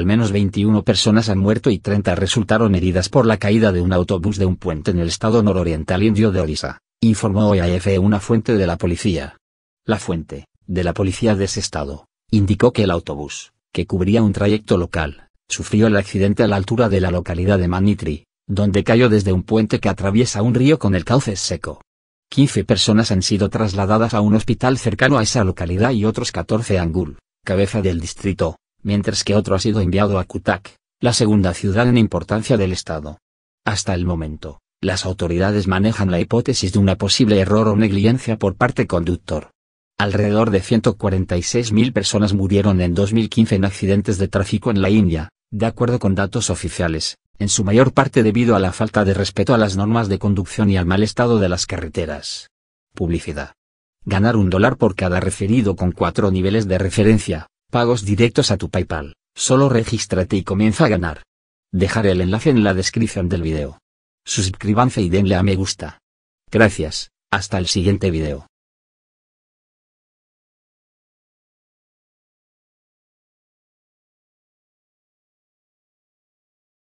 Al menos 21 personas han muerto y 30 resultaron heridas por la caída de un autobús de un puente en el estado nororiental indio de Orissa, informó hoy a una fuente de la policía. La fuente, de la policía de ese estado, indicó que el autobús, que cubría un trayecto local, sufrió el accidente a la altura de la localidad de Manitri, donde cayó desde un puente que atraviesa un río con el cauce seco. 15 personas han sido trasladadas a un hospital cercano a esa localidad y otros 14 a Angul, cabeza del distrito, mientras que otro ha sido enviado a Kutak, la segunda ciudad en importancia del estado. Hasta el momento, las autoridades manejan la hipótesis de una posible error o negligencia por parte conductor. Alrededor de 146.000 personas murieron en 2015 en accidentes de tráfico en la India, de acuerdo con datos oficiales, en su mayor parte debido a la falta de respeto a las normas de conducción y al mal estado de las carreteras. Publicidad. Ganar un dólar por cada referido con cuatro niveles de referencia, Pagos directos a tu PayPal. Solo regístrate y comienza a ganar. Dejaré el enlace en la descripción del video. Suscríbanse y denle a me gusta. Gracias, hasta el siguiente video.